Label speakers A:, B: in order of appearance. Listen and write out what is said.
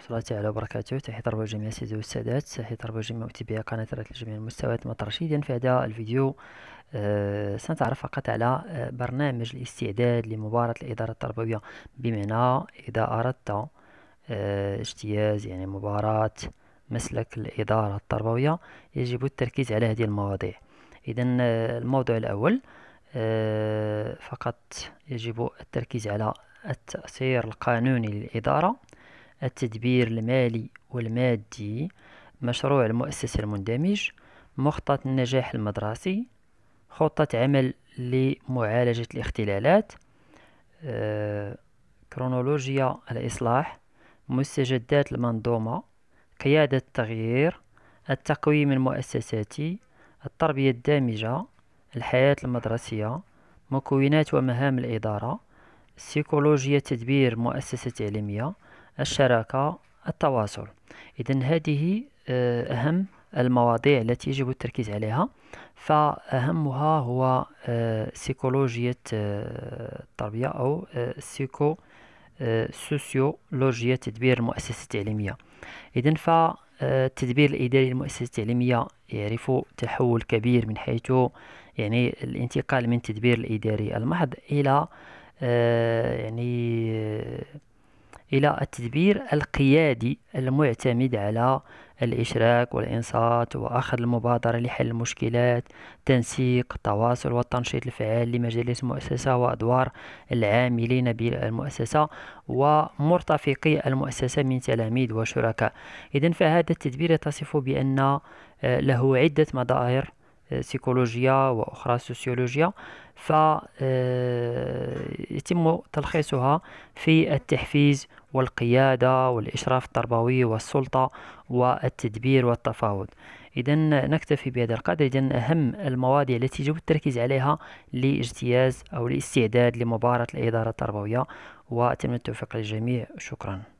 A: ورحمة الله تعالى وبركاته تحية ربو جميع السيدة والسادات تحية ربو جميع متابعي قناة رات الجميع المستويات المطرشية إذا في هذا الفيديو أه سنتعرف فقط على آه، برنامج الاستعداد لمباراة الإدارة التربوية بمعنى إذا أردت أه اجتياز يعني مباراة مسلك الإدارة التربوية يجب التركيز على هذه المواضيع إذا آه، الموضوع الأول أه فقط يجب التركيز على التأثير القانوني للإدارة التدبير المالي والمادي مشروع المؤسسة المندمج مخطط النجاح المدرسي خطة عمل لمعالجة الاختلالات آه، كرونولوجيا الإصلاح مستجدات المنظومة قيادة التغيير التقويم المؤسساتي التربية الدامجة الحياة المدرسية مكونات ومهام الإدارة سيكولوجيا تدبير مؤسسة تعليمية الشراكة التواصل إذا هذه آه، أهم المواضيع التي يجب التركيز عليها فأهمها هو سيكولوجية آه، آه، التربية أو سيكو سوسيولوجيا تدبير المؤسسة التعليمية إذا فالتدبير الإداري للمؤسسة التعليمية يعرف تحول كبير من حيث يعني الانتقال من التدبير الإداري المحض إلى يعني إلى التدبير القيادي المعتمد على الإشراك والإنصات وأخذ المبادرة لحل المشكلات تنسيق التواصل والتنشيط الفعال لمجالس المؤسسة وأدوار العاملين بالمؤسسة ومرتفقي المؤسسة من تلاميذ وشركاء إذا فهذا التدبير يتصف بأن آه، له عدة مظاهر آه، سيكولوجيا وأخرى سوسيولوجيا ف آه، يتم تلخيصها في التحفيز والقيادة والإشراف التربوي والسلطة والتدبير والتفاوض إذا نكتفي بهذا القدر إذا أهم المواضيع التي يجب التركيز عليها لاجتياز أو الاستعداد لمباراة الإدارة التربوية وأتمنى التوفيق للجميع شكرا